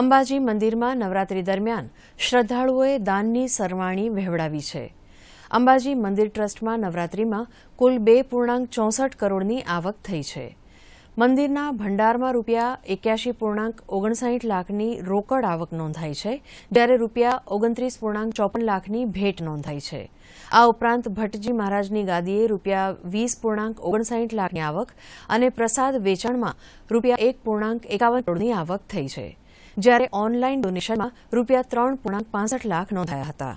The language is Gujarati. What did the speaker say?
અંબાજી મંદિરમાં નવરાત્રી દરમિયાન શ્રદ્ધાળુઓએ દાનની સરવાણી વહેવડાવી છે અંબાજી મંદિર ટ્રસ્ટમાં નવરાત્રીમાં કુલ બે પૂર્ણાંક ચોસઠ કરોડની આવક થઈ છે મંદિરના ભંડારમાં રૂપિયા એક્યાસી પૂર્ણાંક ઓગણસાઠ લાખની રોકડ આવક નોંધાઈ છે જ્યારે રૂપિયા ઓગણત્રીસ પૂર્ણાંક ચોપન લાખની ભેટ નોંધાઈ છે આ ઉપરાંત ભટ્ટજી મહારાજની ગાદીએ રૂપિયા વીસ પૂર્ણાંક ઓગણસાઠ લાખની આવક અને પ્રસાદ વેચાણમાં રૂપિયા એક પૂર્ણાંક એકાવન કરોડની આવક થઈ છે જ્યારે ઓનલાઇન ડોનેશનમાં રૂપિયા ત્રણ પૂર્ણાંક લાખ નોંધાયા હતા